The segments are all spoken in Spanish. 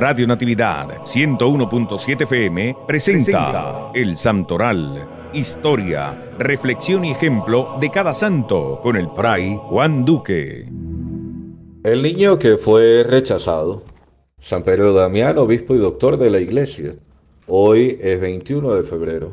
Radio Natividad 101.7 FM presenta El Santoral, historia, reflexión y ejemplo de cada santo con el fray Juan Duque. El niño que fue rechazado, San Pedro Damián, obispo y doctor de la iglesia, hoy es 21 de febrero.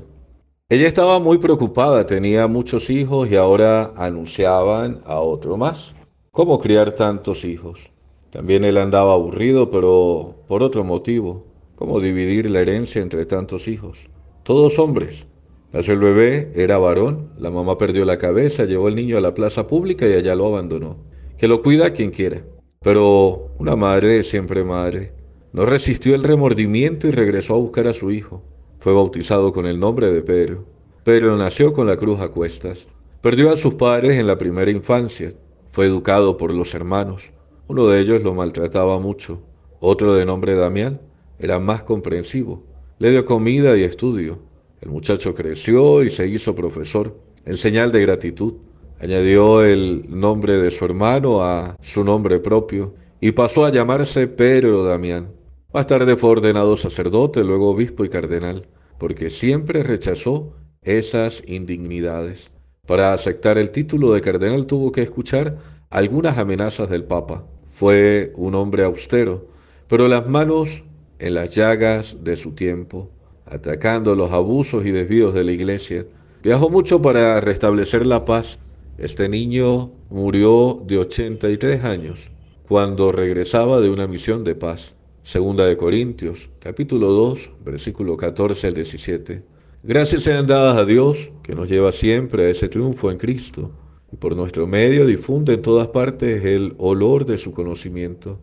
Ella estaba muy preocupada, tenía muchos hijos y ahora anunciaban a otro más. ¿Cómo criar tantos hijos? También él andaba aburrido, pero por otro motivo, ¿Cómo dividir la herencia entre tantos hijos. Todos hombres. Nació el bebé, era varón, la mamá perdió la cabeza, llevó al niño a la plaza pública y allá lo abandonó. Que lo cuida quien quiera. Pero una madre siempre madre. No resistió el remordimiento y regresó a buscar a su hijo. Fue bautizado con el nombre de Pedro. Pedro nació con la cruz a cuestas. Perdió a sus padres en la primera infancia. Fue educado por los hermanos. Uno de ellos lo maltrataba mucho, otro de nombre Damián era más comprensivo, le dio comida y estudio. El muchacho creció y se hizo profesor, en señal de gratitud. Añadió el nombre de su hermano a su nombre propio y pasó a llamarse Pedro Damián. Más tarde fue ordenado sacerdote, luego obispo y cardenal, porque siempre rechazó esas indignidades. Para aceptar el título de cardenal tuvo que escuchar algunas amenazas del Papa. Fue un hombre austero, pero las manos en las llagas de su tiempo, atacando los abusos y desvíos de la iglesia. Viajó mucho para restablecer la paz. Este niño murió de 83 años cuando regresaba de una misión de paz. Segunda de Corintios, capítulo 2, versículo 14 al 17. Gracias sean dadas a Dios, que nos lleva siempre a ese triunfo en Cristo, y por nuestro medio difunde en todas partes el olor de su conocimiento,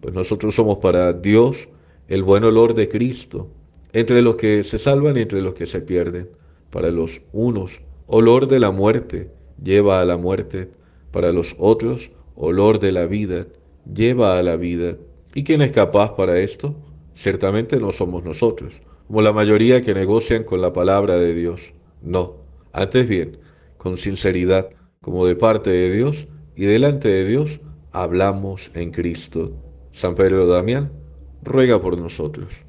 pues nosotros somos para Dios el buen olor de Cristo, entre los que se salvan y entre los que se pierden, para los unos olor de la muerte lleva a la muerte, para los otros olor de la vida lleva a la vida. ¿Y quién es capaz para esto? Ciertamente no somos nosotros, como la mayoría que negocian con la palabra de Dios. No, antes bien, con sinceridad, como de parte de Dios y delante de Dios hablamos en Cristo. San Pedro Damián ruega por nosotros.